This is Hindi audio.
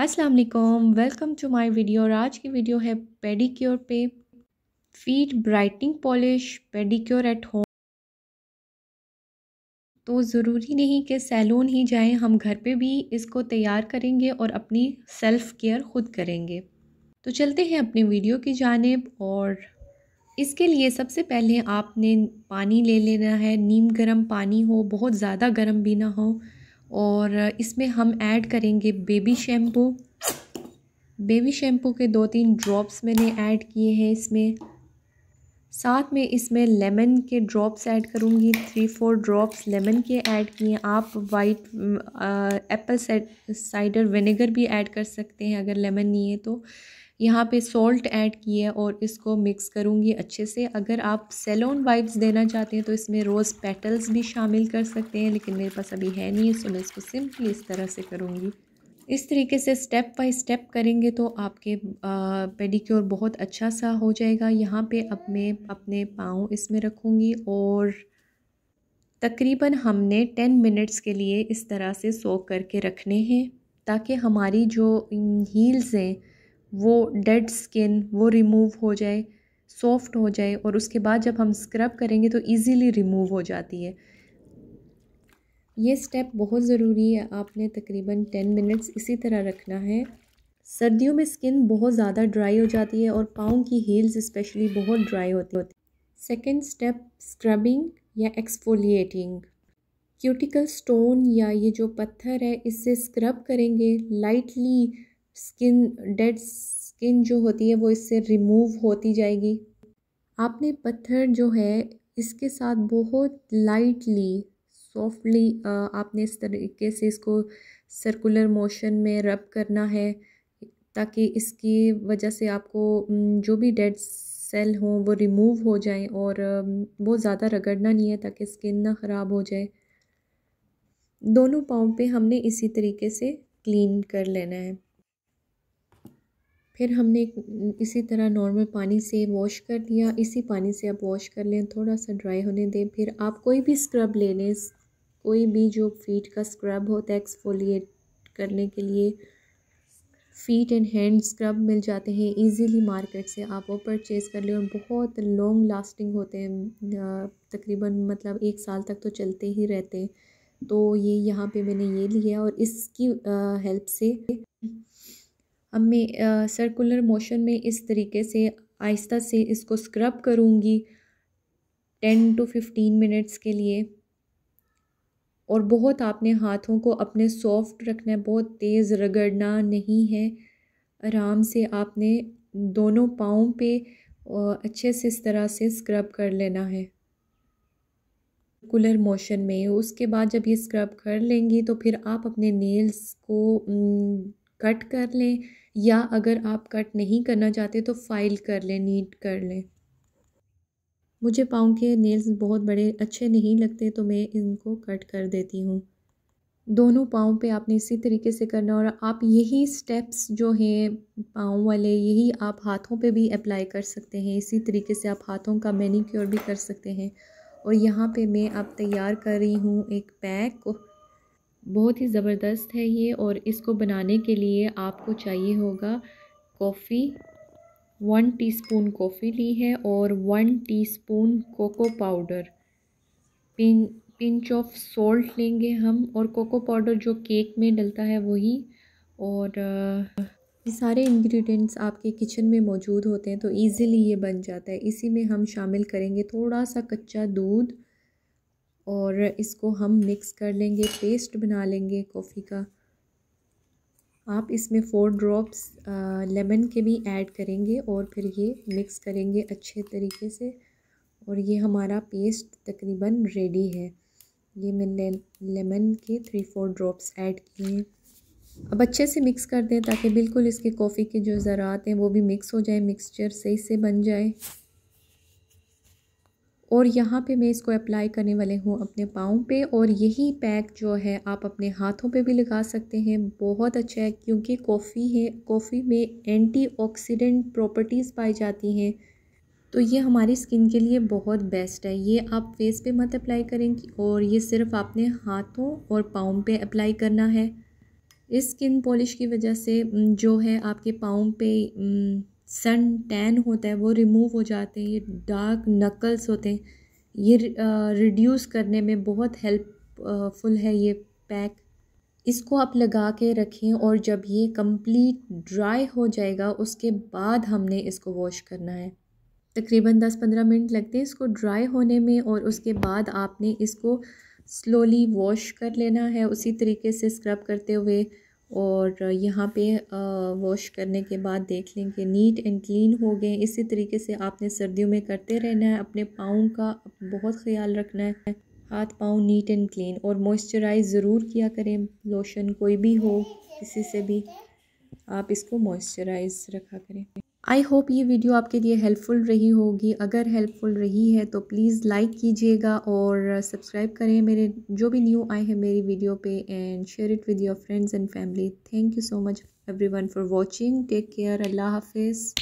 अस्सलाम वालेकुम वेलकम टू माय वीडियो और आज की वीडियो है पेडिक्योर पे feet brightening polish pedicure at home तो ज़रूरी नहीं कि सैलून ही जाएं हम घर पे भी इसको तैयार करेंगे और अपनी सेल्फ़ केयर खुद करेंगे तो चलते हैं अपने वीडियो की जानब और इसके लिए सबसे पहले आपने पानी ले लेना है नीम गर्म पानी हो बहुत ज़्यादा गर्म भी ना हो और इसमें हम ऐड करेंगे बेबी शैम्पू बेबी शैम्पू के दो तीन ड्रॉप्स मैंने ऐड किए हैं इसमें साथ में इसमें लेमन के ड्रॉप्स ऐड करूँगी थ्री फोर ड्रॉप्स लेमन के ऐड किए आप वाइट एप्पल साइडर विनेगर भी ऐड कर सकते हैं अगर लेमन नहीं है तो यहाँ पे सॉल्ट ऐड किए और इसको मिक्स करूँगी अच्छे से अगर आप सेलोन वाइब्स देना चाहते हैं तो इसमें रोज़ पेटल्स भी शामिल कर सकते हैं लेकिन मेरे पास अभी है नहीं है सो मैं इसको सिंपली इस तरह से करूँगी इस तरीके से स्टेप बाई स्टेप करेंगे तो आपके पेडिक्योर बहुत अच्छा सा हो जाएगा यहाँ पे अब मैं अपने पाँव इसमें रखूँगी और तकरीबन हमने टेन मिनट्स के लिए इस तरह से सो करके रखने हैं ताकि हमारी जो हील्स हैं वो डेड स्किन वो रिमूव हो जाए सॉफ्ट हो जाए और उसके बाद जब हम स्क्रब करेंगे तो इजीली रिमूव हो जाती है ये स्टेप बहुत ज़रूरी है आपने तकरीबन टेन मिनट्स इसी तरह रखना है सर्दियों में स्किन बहुत ज़्यादा ड्राई हो जाती है और पाँव की हील्स स्पेशली बहुत ड्राई होती होती सेकेंड स्टेप स्क्रबिंग या एक्सफोलिएटिंग क्यूटिकल स्टोन या ये जो पत्थर है इससे स्क्रब करेंगे लाइटली स्किन डेड स्किन जो होती है वो इससे रिमूव होती जाएगी आपने पत्थर जो है इसके साथ बहुत लाइटली सॉफ्टली uh, आपने इस तरीके से इसको सर्कुलर मोशन में रब करना है ताकि इसकी वजह से आपको जो भी डेड सेल हों वो रिमूव हो जाए और वो ज़्यादा रगड़ना नहीं है ताकि स्किन ना ख़राब हो जाए दोनों पाँव पे हमने इसी तरीके से क्लीन कर लेना है फिर हमने इसी तरह नॉर्मल पानी से वॉश कर लिया इसी पानी से आप वॉश कर लें थोड़ा सा ड्राई होने दें फिर आप कोई भी स्क्रब ले लें कोई भी जो फीट का स्क्रब होता है एक्सफोलिएट करने के लिए फीट एंड हैंड स्क्रब मिल जाते हैं इजीली मार्केट से आप वो परचेज़ कर लें और बहुत लॉन्ग लास्टिंग होते हैं तकरीबन मतलब एक साल तक तो चलते ही रहते हैं तो ये यहाँ पे मैंने ये लिया और इसकी हेल्प से हमें सर्कुलर मोशन में इस तरीके से आहिस्ता से इसको स्क्रब करूँगी टेन टू फिफ्टीन मिनट्स के लिए और बहुत आपने हाथों को अपने सॉफ्ट रखना है बहुत तेज़ रगड़ना नहीं है आराम से आपने दोनों पाँव पे अच्छे से इस तरह से स्क्रब कर लेना है कुलर मोशन में उसके बाद जब ये स्क्रब कर लेंगी तो फिर आप अपने नेल्स को कट कर लें या अगर आप कट नहीं करना चाहते तो फाइल कर लें नीट कर लें मुझे पाँव के नेल्स बहुत बड़े अच्छे नहीं लगते तो मैं इनको कट कर देती हूँ दोनों पाँव पे आपने इसी तरीके से करना और आप यही स्टेप्स जो हैं पाँव वाले यही आप हाथों पे भी अप्लाई कर सकते हैं इसी तरीके से आप हाथों का मैनीक्योर भी कर सकते हैं और यहाँ पे मैं आप तैयार कर रही हूँ एक पैक बहुत ही ज़बरदस्त है ये और इसको बनाने के लिए आपको चाहिए होगा कॉफ़ी वन टीस्पून कॉफ़ी ली है और one teaspoon cocoa powder pin pinch of salt लेंगे हम और कोको पाउडर जो केक में डलता है वही और ये सारे इंग्रेडिएंट्स आपके किचन में मौजूद होते हैं तो इजीली ये बन जाता है इसी में हम शामिल करेंगे थोड़ा सा कच्चा दूध और इसको हम मिक्स कर लेंगे पेस्ट बना लेंगे कॉफ़ी का आप इसमें फ़ोर ड्रॉप्स लेमन के भी ऐड करेंगे और फिर ये मिक्स करेंगे अच्छे तरीके से और ये हमारा पेस्ट तकरीबन रेडी है ये मैंने लेमन के थ्री फोर ड्रॉप्स ऐड किए हैं अब अच्छे से मिक्स कर दें ताकि बिल्कुल इसके कॉफ़ी के जो ज़रात हैं वो भी मिक्स हो जाए मिक्सचर सही से बन जाए और यहाँ पे मैं इसको अप्लाई करने वाले हूँ अपने पाँव पे और यही पैक जो है आप अपने हाथों पे भी लगा सकते हैं बहुत अच्छा है क्योंकि कॉफ़ी है कॉफ़ी में एंटीऑक्सीडेंट प्रॉपर्टीज़ पाई जाती हैं तो ये हमारी स्किन के लिए बहुत बेस्ट है ये आप फेस पे मत अप्लाई करेंगे और ये सिर्फ आपने हाथों और पाँव पर अप्लाई करना है इस स्किन पॉलिश की वजह से जो है आपके पाँव पे सन टैन होता है वो रिमूव हो जाते हैं ये डार्क नकल्स होते हैं ये रिड्यूस करने में बहुत हेल्पफुल है ये पैक इसको आप लगा के रखें और जब ये कंप्लीट ड्राई हो जाएगा उसके बाद हमने इसको वॉश करना है तकरीबन 10-15 मिनट लगते हैं इसको ड्राई होने में और उसके बाद आपने इसको स्लोली वॉश कर लेना है उसी तरीके से स्क्रब करते हुए और यहाँ पे वॉश करने के बाद देख लें कि नीट एंड क्लीन हो गए इसी तरीके से आपने सर्दियों में करते रहना है अपने पाँव का बहुत ख्याल रखना है हाथ पाँव नीट एंड क्लीन और मॉइस्चराइज ज़रूर किया करें लोशन कोई भी हो किसी से भी आप इसको मॉइस्चराइज रखा करें आई होप ये वीडियो आपके लिए हेल्पफुल रही होगी अगर हेल्पफुल रही है तो प्लीज़ लाइक कीजिएगा और सब्सक्राइब करें मेरे जो भी न्यू आए हैं मेरी वीडियो पे and share it with your friends and family thank you so much everyone for watching take care अल्लाह हाफिज़